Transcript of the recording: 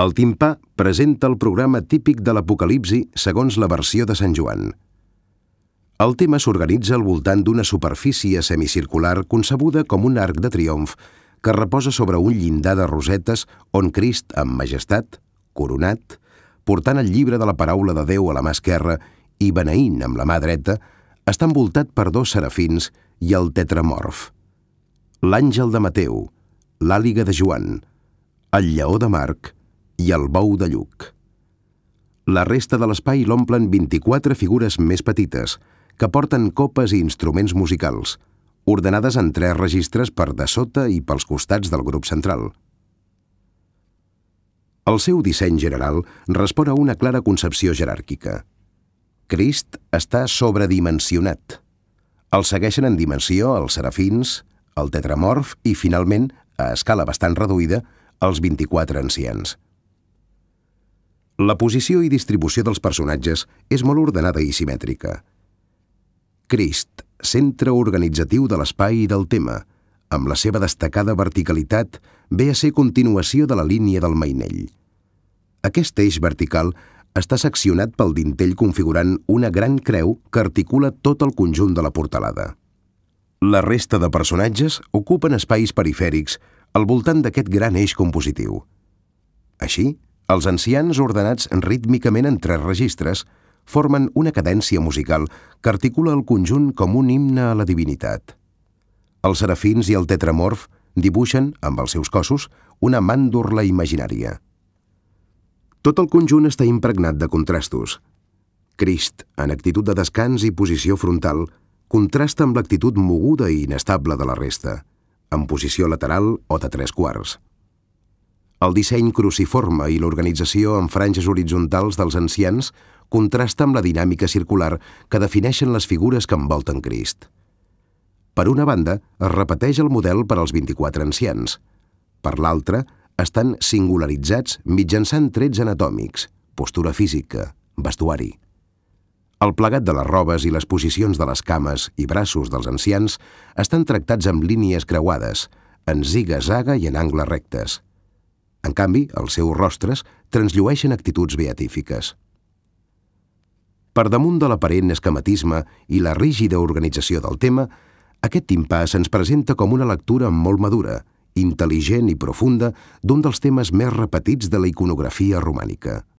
El timpà presenta el programa típic de l'Apocalipsi segons la versió de Sant Joan. El tema s'organitza al voltant d'una superfície semicircular concebuda com un arc de triomf que reposa sobre un llindar de rosetes on Crist, amb majestat, coronat, portant el llibre de la paraula de Déu a la mà esquerra i beneint amb la mà dreta, està envoltat per dos serafins i el tetramorf. L'àngel de Mateu, l'àliga de Joan, el lleó de Marc, i el bou de Lluc. La resta de l'espai l'omplen 24 figures més petites, que porten copes i instruments musicals, ordenades en tres registres per sota i pels costats del grup central. El seu disseny general respon a una clara concepció jeràrquica. Crist està sobredimensionat. El segueixen en dimensió els serafins, el tetramorf i, finalment, a escala bastant reduïda, els 24 ancians. La posició i distribució dels personatges és molt ordenada i simètrica. Crist, centre organitzatiu de l'espai i del tema, amb la seva destacada verticalitat, ve a ser continuació de la línia del mainell. Aquest eix vertical està seccionat pel dintell configurant una gran creu que articula tot el conjunt de la portalada. La resta de personatges ocupen espais perifèrics al voltant d'aquest gran eix compositiu. Així, els ancians, ordenats rítmicament en tres registres, formen una cadència musical que articula el conjunt com un himne a la divinitat. Els serafins i el tetramorf dibuixen, amb els seus cossos, una màndorla imaginària. Tot el conjunt està impregnat de contrastos. Crist, en actitud de descans i posició frontal, contrasta amb l'actitud moguda i inestable de la resta, en posició lateral o de tres quarts. El disseny cruciforme i l'organització en franges horitzontals dels ancians contrasta amb la dinàmica circular que defineixen les figures que envolten Crist. Per una banda, es repeteix el model per als 24 ancians. Per l'altra, estan singularitzats mitjançant trets anatòmics, postura física, vestuari. El plegat de les robes i les posicions de les cames i braços dels ancians estan tractats amb línies creuades, en ziga-zaga i en angles rectes. En canvi, els seus rostres transllueixen actituds beatífiques. Per damunt de l'aparent esquematisme i la rígida organització del tema, aquest timpà se'ns presenta com una lectura molt madura, intel·ligent i profunda d'un dels temes més repetits de la iconografia romànica.